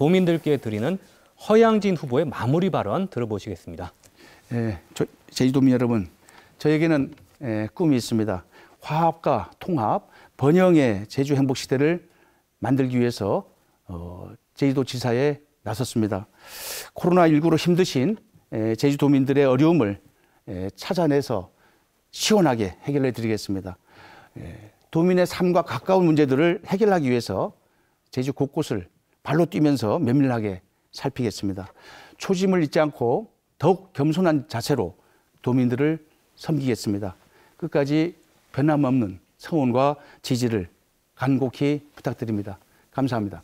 도민들께 드리는 허양진 후보의 마무리 발언 들어보시겠습니다. 예, 저, 제주도민 여러분, 저에게는 예, 꿈이 있습니다. 화합과 통합, 번영의 제주 행복 시대를 만들기 위해서 어, 제주도 지사에 나섰습니다. 코로나19로 힘드신 예, 제주도민들의 어려움을 예, 찾아내서 시원하게 해결해 드리겠습니다. 예, 도민의 삶과 가까운 문제들을 해결하기 위해서 제주 곳곳을 발로 뛰면서 면밀하게 살피겠습니다. 초심을 잊지 않고 더욱 겸손한 자세로 도민들을 섬기겠습니다. 끝까지 변함없는 성원과 지지를 간곡히 부탁드립니다. 감사합니다.